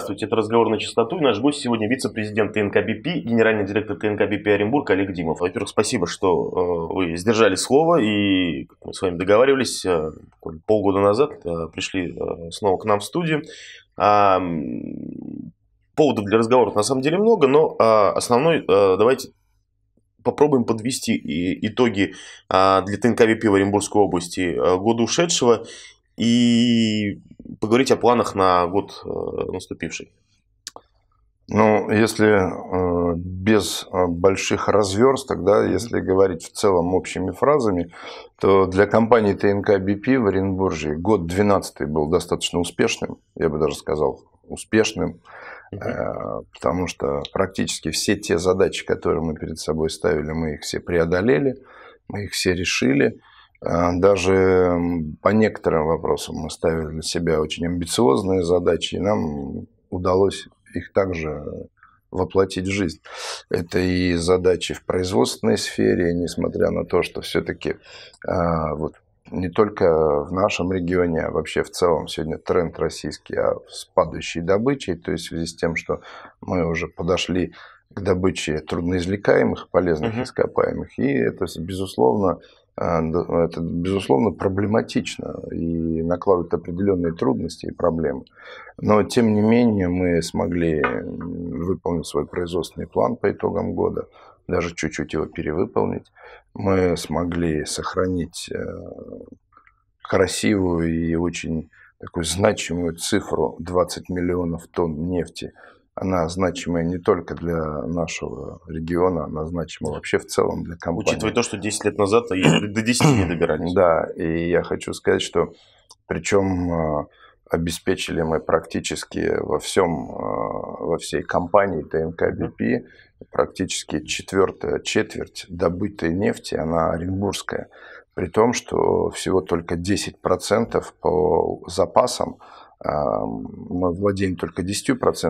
Здравствуйте, это «Разговор на частоту. и наш гость сегодня вице-президент ТНКБП, генеральный директор ТНКБП Оренбург Олег Димов. Во-первых, спасибо, что э, вы сдержали слово и, как мы с вами договаривались, э, полгода назад э, пришли снова к нам в студию. А, поводов для разговоров на самом деле много, но а, основной давайте попробуем подвести итоги а, для ТНКБП в Оренбургской области года ушедшего и поговорить о планах на год э, наступивший. Ну, если э, без э, больших разверсток, да, если говорить в целом общими фразами, то для компании ТНК БП в Оренбурге год 12 был достаточно успешным, я бы даже сказал успешным, потому что практически все те задачи, которые мы перед собой ставили, мы их все преодолели, мы их все решили. А, даже по некоторым вопросам мы ставили для себя очень амбициозные задачи, и нам удалось их также воплотить в жизнь. Это и задачи в производственной сфере, несмотря на то, что все-таки а, вот не только в нашем регионе, а вообще в целом сегодня тренд российский а с падающей добычей, то есть в связи с тем, что мы уже подошли к добыче трудноизвлекаемых полезных угу. ископаемых, и это, безусловно, а, это, безусловно, проблематично и накладывает определенные трудности и проблемы. Но, тем не менее, мы смогли выполнить свой производственный план по итогам года, даже чуть-чуть его перевыполнить. Мы смогли сохранить э, красивую и очень такую значимую цифру 20 миллионов тонн нефти она значимая не только для нашего региона, она значима вообще в целом для компании. Учитывая то, что 10 лет назад до 10 не добирались. Да, и я хочу сказать, что причем а, обеспечили мы практически во всем, а, во всей компании ТНК БП, практически четвертая четверть добытой нефти, она оренбургская. При том, что всего только 10% по запасам мы владеем только 10%.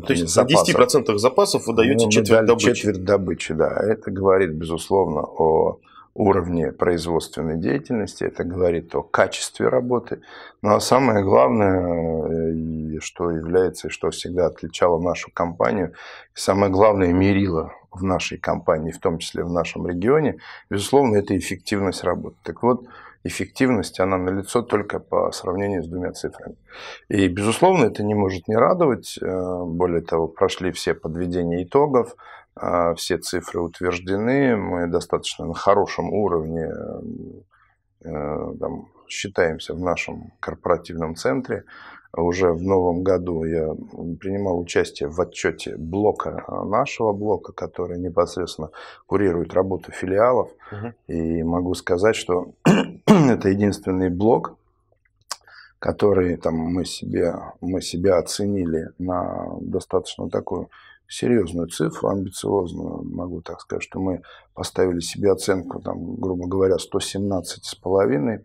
То есть запасов. на 10% запасов вы даете ну, четверть добычи? Четверть добычи, да. Это говорит, безусловно, о уровне производственной деятельности, это говорит о качестве работы. Ну а самое главное, э, что является и что всегда отличало нашу компанию, самое главное мерило в нашей компании, в том числе в нашем регионе, безусловно, это эффективность работы. Так вот, эффективность, она налицо только по сравнению с двумя цифрами. И, безусловно, это не может не радовать. Э, более того, прошли все подведения итогов, э, все цифры утверждены, мы достаточно на хорошем уровне э, там, считаемся в нашем корпоративном центре уже в новом году я принимал участие в отчете блока, а, нашего блока, который непосредственно курирует работу филиалов. Угу. И могу сказать, что это единственный блок, который там, мы, себе, мы себя оценили на достаточно такую серьезную цифру, амбициозную, могу так сказать, что мы поставили себе оценку, там, грубо говоря, 117,5%.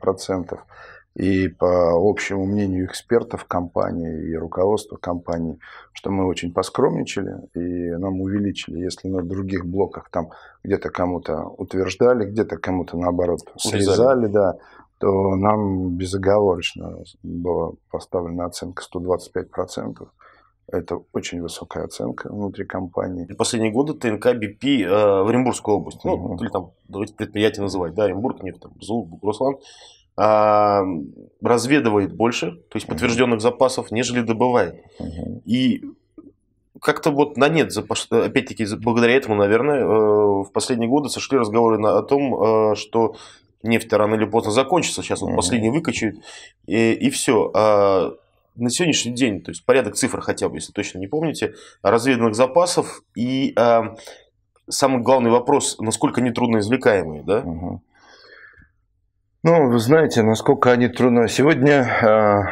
И по общему мнению экспертов компании и руководства компании, что мы очень поскромничали и нам увеличили, если на других блоках там где-то кому-то утверждали, где-то кому-то наоборот срезали, срезали да, то нам безоговорочно была поставлена оценка 125%. Это очень высокая оценка внутри компании. И последние годы ТНК БП э, в Оренбургскую области, ну, угу. или там, давайте предприятие называть, да, Оренбург, нет там, Зул, Руслан, а, разведывает больше, то есть подтвержденных запасов, нежели добывает. И как-то вот на нет, опять-таки, благодаря этому, наверное, э, в последние годы сошли разговоры о том, э, что нефть рано или поздно закончится, сейчас вот mm последний выкачают, и, и все. А на сегодняшний день, то есть порядок цифр хотя бы, если точно не помните, разведанных запасов и а, самый главный вопрос, насколько нетрудно извлекаемые, да? Угу. Ну, вы знаете, насколько они трудно. Сегодня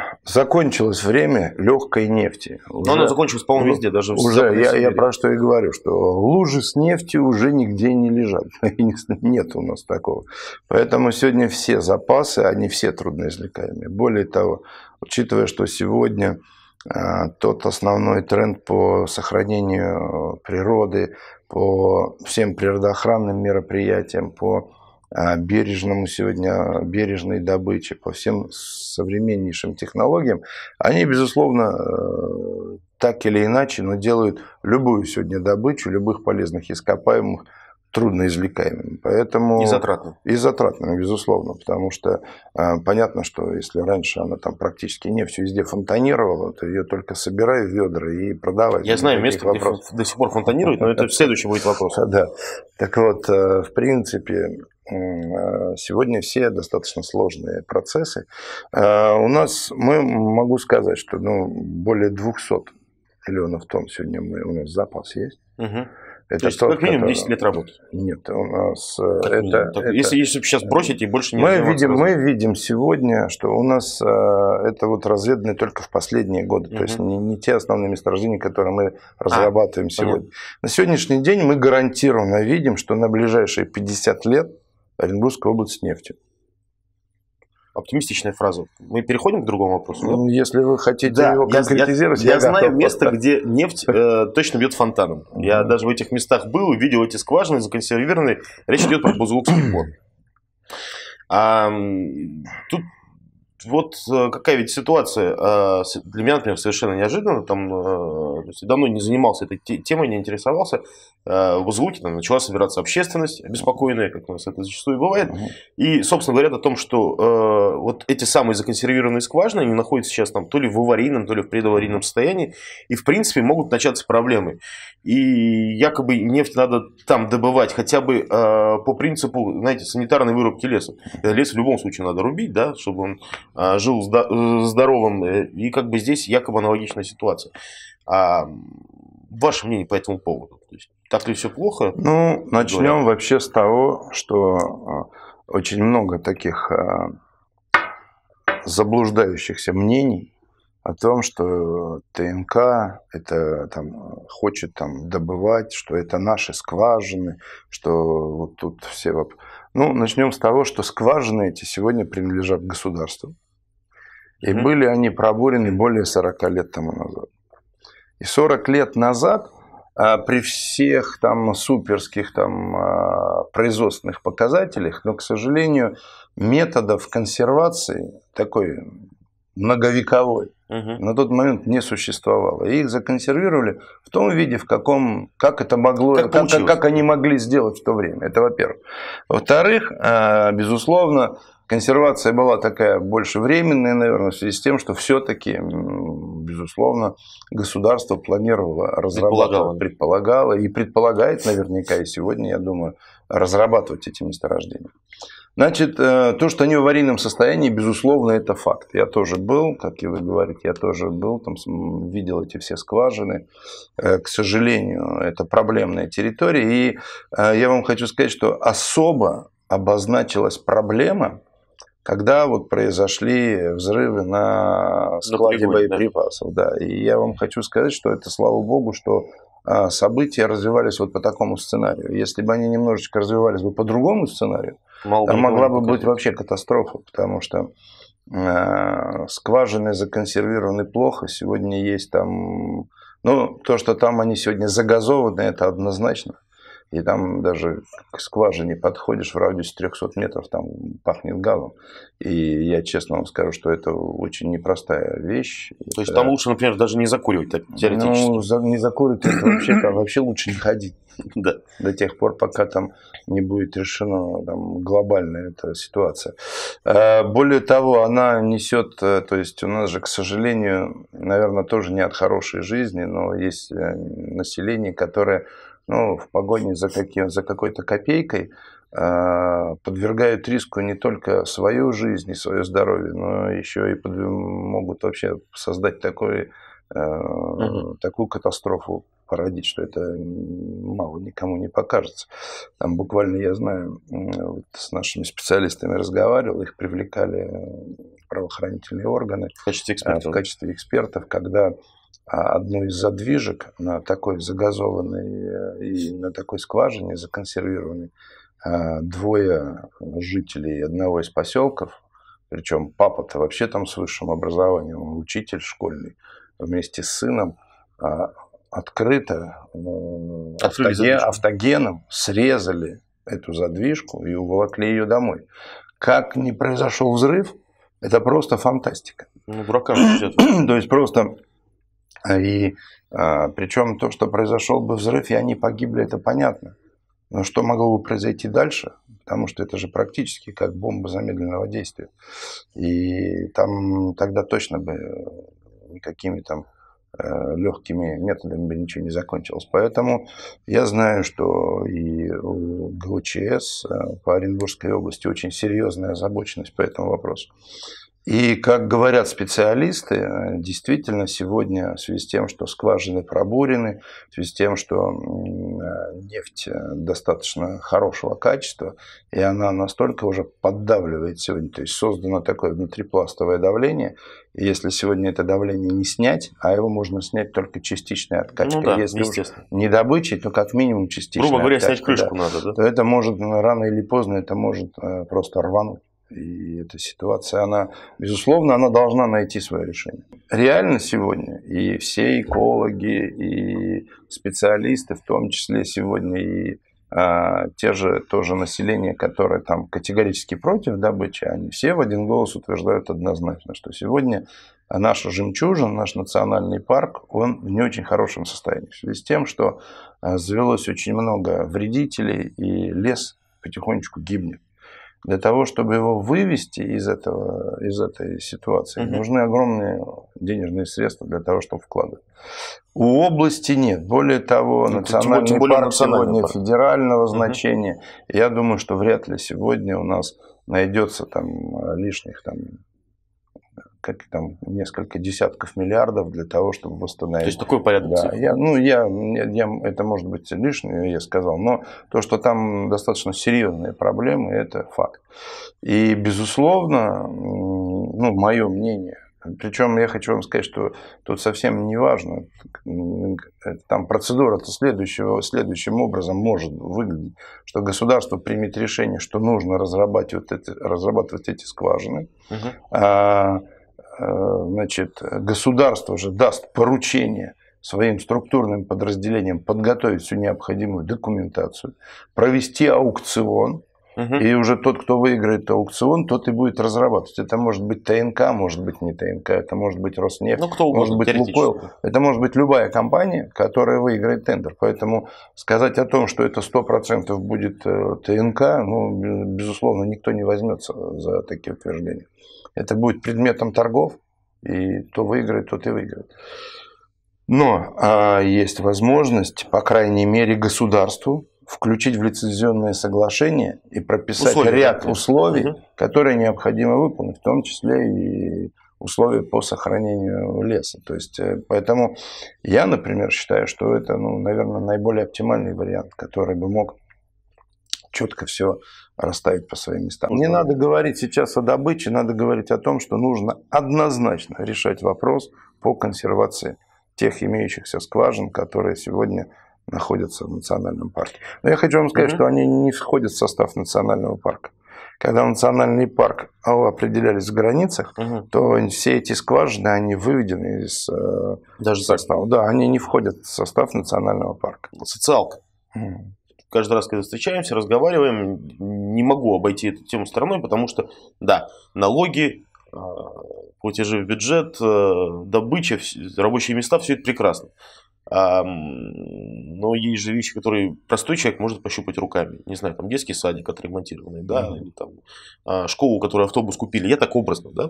э, закончилось время легкой нефти. Ну, уже, Но оно закончилось, по-моему, везде, даже в Уже, я, я про что и говорю, что лужи с нефтью уже нигде не лежат. Нет у нас такого. Поэтому сегодня все запасы, они все трудноизвлекаемые. Более того, учитывая, что сегодня а, тот основной тренд по сохранению э, природы, по всем природоохранным мероприятиям, по а, бережному сегодня, бережной добыче, по всем современнейшим технологиям, они, безусловно, э, так или иначе, но делают любую сегодня добычу, любых полезных ископаемых трудно извлекаемыми. Поэтому... И затратными. И затратными, безусловно. Потому что э, понятно, что если раньше она там практически нефть везде фонтанировала, то ее только собирай в ведра и продавай. Я знаю место, вопросов. где до сих пор фонтанирует, но это следующий будет вопрос. Да. Так вот, э, в принципе, Э, сегодня все достаточно сложные процессы. Э, у нас, мы, могу сказать, что ну, более 200 миллионов тонн сегодня мы, у нас запас есть. Угу. Это То есть, тот, как минимум который... 10 лет работы? Нет, у нас как э, это, так, это... Если, если сейчас бросить и больше не мы видим, мы видим сегодня, что у нас это вот разведаны только в последние годы. Угу. То есть не, не те основные месторождения, которые мы а, разрабатываем а, сегодня. Понятно. На сегодняшний день мы гарантированно видим, что на ближайшие 50 лет Оренбургская область нефти. Оптимистичная фраза. Мы переходим к другому вопросу. да? Ну, если вы хотите да, его конкретизировать, я, я, я знаю готов. место, где нефть э, точно бьет фонтаном. Я даже в этих местах был и видел эти скважины законсервированные. Речь идет про Бузулукский пор. А, тут вот э, какая ведь ситуация а, для меня, например, совершенно неожиданно, там э, давно не занимался этой темой, не интересовался. Э, в звуке там начала собираться общественность, обеспокоенная, как у нас это зачастую бывает. И, собственно, говорят о том, что вот эти самые законсервированные скважины, они находятся сейчас там то ли в аварийном, то ли в предаварийном состоянии, и, в принципе, могут начаться проблемы. И якобы нефть надо там добывать хотя бы по принципу, знаете, санитарной вырубки леса. Лес в любом случае надо рубить, да, чтобы он а, жил э, здоровым, э, и как бы здесь якобы аналогичная ситуация. А ваше мнение по этому поводу? То есть, так ли все плохо? Ну, начнем говоря? вообще с того, что э, очень много таких заблуждающихся мнений о том, что ТНК это там э, хочет там добывать, что это наши скважины, что вот тут все вопросы. Ну, начнем с того, что скважины эти сегодня принадлежат государству. И mm-hmm. были они пробурены более 40 лет тому назад. И 40 лет назад а, при всех там суперских там а, производственных показателях, но, к сожалению, методов консервации такой многовековой. Угу. На тот момент не существовало. И их законсервировали в том виде, в каком, как это могло, как, как, как, как они могли сделать в то время. Это во-первых. Во-вторых, а, безусловно, консервация была такая больше временная, наверное, в связи с тем, что все-таки, безусловно, государство планировало разрабатывало, предполагало и предполагает наверняка и сегодня, я думаю, разрабатывать эти месторождения. Значит, э, то, что они в аварийном состоянии, безусловно, это факт. Я тоже был, как и вы говорите, я тоже был, там видел эти все скважины. Э, к сожалению, это проблемная территория. И э, я вам хочу сказать, что особо обозначилась проблема, когда вот произошли взрывы на складе ну, боеприпасов. Да. да. И я вам хочу сказать, что это, слава богу, что а, события развивались вот по такому сценарию. Если бы они немножечко развивались бы по другому сценарию, Мало Там могла бы быть вообще катастрофа, потому что э, скважины законсервированы плохо. Сегодня есть там... Ну, то, что там они сегодня загазованы, это однозначно. И там даже к скважине подходишь в радиусе 300 метров, там пахнет газом. И я честно вам скажу, что это очень непростая вещь. То есть там лучше, например, даже не закуривать теоретически? Ну, за... не закуривать, это вообще, вообще лучше не ходить. Да. До тех пор, пока там не будет решена там, глобальная эта ситуация. Э, более того, она несет, э, то есть у нас же, к сожалению, наверное, тоже не от хорошей жизни, но есть э, население, которое ну, в погоне за, каким, за какой-то копейкой а, подвергают риску не только свою жизнь и свое здоровье, но еще и под, могут вообще создать такой, э, угу. такую катастрофу породить, что это мало никому не покажется. Там буквально, я знаю, вот с нашими специалистами разговаривал, их привлекали э, правоохранительные органы в качестве а, экспертов, в качестве экспертов когда а одну из задвижек на такой загазованной э, и на такой скважине законсервированной а, двое жителей одного из поселков, причем папа-то вообще там с высшим образованием, он учитель школьный, вместе с сыном а, открыто автоген, автогеном срезали эту задвижку и уволокли ее домой. Как не произошел взрыв, это просто фантастика. Ну, в То есть просто а, и а, причем то, что произошел бы взрыв, и они погибли, это понятно. Но что могло бы произойти дальше? Потому что это же практически как бомба замедленного действия. И там тогда точно бы э, никакими там э, легкими методами бы ничего не закончилось. Поэтому я знаю, что и у ГУЧС э, по Оренбургской области очень серьезная озабоченность по этому вопросу. И, как говорят специалисты, э, действительно сегодня в связи с тем, что скважины пробурены, в связи с тем, что э, нефть э, достаточно хорошего качества, и она настолько уже поддавливает сегодня, то есть создано такое внутрипластовое давление, и если сегодня это давление не снять, а его можно снять только частичной откачкой, ну да, если уж не добычей, то как минимум частичной Грубо говоря, снять крышку да, надо, да? То это может рано или поздно, это может просто рвануть. И эта ситуация, она, безусловно, она должна найти свое решение. Реально сегодня и все экологи, и специалисты, в том числе сегодня и а, те же тоже население, которое там категорически против добычи, они все в один голос утверждают однозначно, что сегодня наша жемчужина, наш национальный парк, он в не очень хорошем состоянии. В связи с тем, что а, завелось очень много вредителей, и лес потихонечку гибнет для того, чтобы его вывести из, этого, из этой ситуации, угу. нужны огромные денежные средства для того, чтобы вкладывать. У области нет. Более того, ну, национальный тем более парк национальный сегодня парк. федерального угу. значения. Я думаю, что вряд ли сегодня у нас найдется там э, лишних там как там несколько десятков миллиардов для того, чтобы восстановить. То есть такой порядок. Да, я, ну я, я, это может быть лишнее, я сказал, но то, что там достаточно серьезные проблемы, это факт. И безусловно, ну мое мнение. Причем я хочу вам сказать, что тут совсем не важно, э, там процедура-то следующим образом может выглядеть, что государство примет решение, что нужно разрабатывать эти, разрабатывать эти скважины. Угу. А, Э, значит, государство уже даст поручение своим структурным подразделениям подготовить всю необходимую документацию, провести аукцион, и уже тот, кто выиграет аукцион, тот и будет разрабатывать. Это может быть ТНК, может быть не ТНК, это может быть Роснефть, ну, кто угодно, может быть Лукойл, это может быть любая компания, которая выиграет тендер. Поэтому сказать о том, что это 100% будет э, ТНК, ну, безусловно, никто не возьмется за такие утверждения это будет предметом торгов, и то выиграет, тот и выиграет. Но а, есть возможность, по крайней мере, государству включить в лицензионное соглашение и прописать условия, ряд да. условий, угу. которые необходимо выполнить, в том числе и условия по сохранению леса. То есть, э, поэтому я, например, считаю, что это, ну, наверное, наиболее оптимальный вариант, который бы мог четко все расставить по своим местам. Не надо говорить сейчас о добыче, надо говорить о том, что нужно однозначно решать вопрос по консервации тех имеющихся скважин, которые сегодня находятся в национальном парке. Но я хочу вам сказать, угу. что они не входят в состав национального парка. Когда национальный парк определялись в границах, угу. то все эти скважины, они выведены из э, Даже состава. Так? Да, они не входят в состав национального парка. Социалка. Угу каждый раз, когда встречаемся, разговариваем, не могу обойти эту тему стороной, потому что, да, налоги, а, платежи в бюджет, э, добыча, рабочие места, все это прекрасно но есть же вещи, которые простой человек может пощупать руками. Не знаю, там детский садик отремонтированный, да, mm-hmm. или там а, школу, которую автобус купили. Я так образно, да.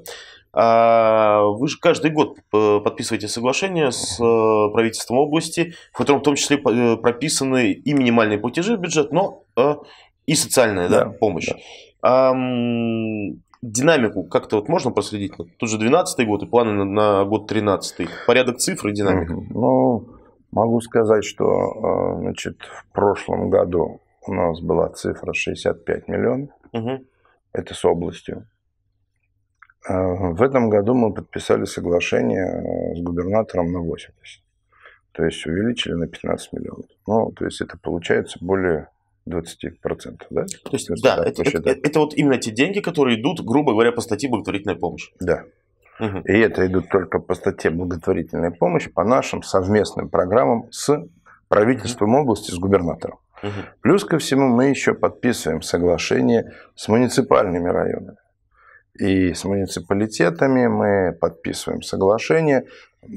А вы же каждый год э, подписываете соглашение с э, правительством области, в котором в том числе э, прописаны и минимальные платежи в бюджет, но и социальная да, да, помощь. Да. А, динамику как-то вот можно проследить? Тут же 12 год и планы на, на год 13 Порядок цифр и динамика. Ну, Могу сказать, что э, значит, в прошлом году у нас была цифра 65 миллионов. Угу. Это с областью. Э, в этом году мы подписали соглашение э, с губернатором на 80. То есть увеличили на 15 миллионов. Ну, то есть это получается более 20%, да? То есть, да, это, это, это, это вот именно те деньги, которые идут, грубо говоря, по статье благотворительная помощь. Да. Угу. И это идут только по статье благотворительная помощь по нашим совместным программам с правительством области, с губернатором. Угу. Плюс ко всему мы еще подписываем соглашение с муниципальными районами. И с муниципалитетами мы подписываем соглашение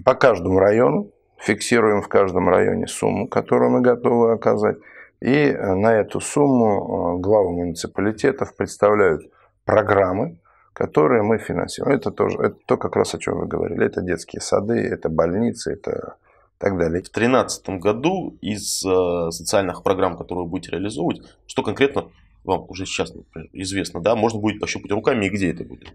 по каждому району, фиксируем в каждом районе сумму, которую мы готовы оказать. И э, на эту сумму э, главы муниципалитетов представляют программы, которые мы финансируем. Это тоже это то, как раз о чем вы говорили. Это детские сады, это больницы, это так далее. В 2013 году из э, социальных программ, которые вы будете реализовывать, что конкретно вам уже сейчас например, известно, да, можно будет пощупать руками и где это будет?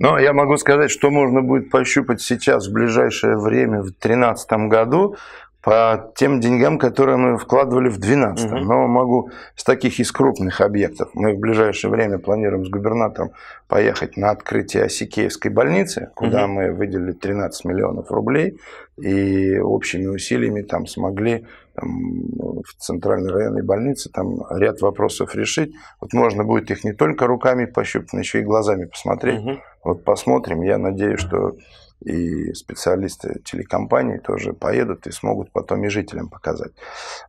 Но я могу сказать, что можно будет пощупать сейчас, в ближайшее время, в 2013 году по тем деньгам, которые мы вкладывали в 2012. Угу. Но могу с таких из крупных объектов. Мы в ближайшее время планируем с губернатором поехать на открытие Осикеевской больницы, куда угу. мы выделили 13 миллионов рублей и общими усилиями там смогли там, в центральной районной больнице там ряд вопросов решить. Вот можно будет их не только руками пощупать, но еще и глазами посмотреть. Угу. Вот посмотрим. Я надеюсь, что и специалисты телекомпаний тоже поедут и смогут потом и жителям показать.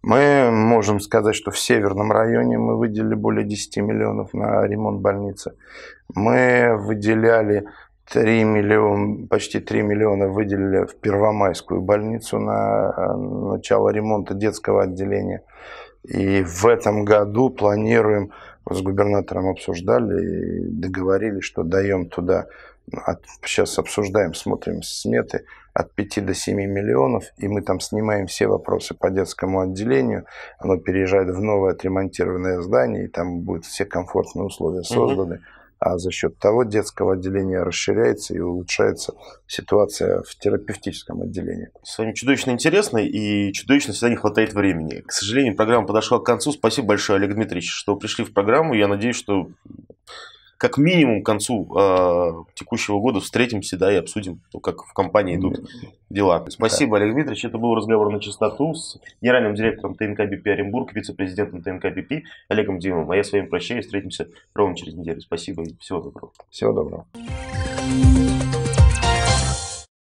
Мы можем сказать, что в северном районе мы выделили более 10 миллионов на ремонт больницы. Мы выделяли 3 миллиона, почти 3 миллиона выделили в Первомайскую больницу на э, начало ремонта детского отделения. И в этом году планируем, с губернатором обсуждали и договорились, что даем туда от, сейчас обсуждаем, смотрим сметы от 5 до 7 миллионов, и мы там снимаем все вопросы по детскому отделению, оно переезжает в новое отремонтированное здание, и там будут все комфортные условия созданы. Угу. А за счет того детского отделения расширяется и улучшается ситуация в терапевтическом отделении. С вами чудовищно интересно, и чудовищно всегда не хватает времени. К сожалению, программа подошла к концу. Спасибо большое, Олег Дмитриевич, что пришли в программу. Я надеюсь, что как минимум к концу э, текущего года встретимся, да, и обсудим, ну, как в компании идут дела. Спасибо, Олег Дмитриевич. Это был разговор на чистоту с генеральным директором ТНК БП Оренбург, вице-президентом ТНК БП Олегом Димовым. А я с вами прощаюсь, встретимся ровно через неделю. Спасибо и всего доброго. Всего доброго.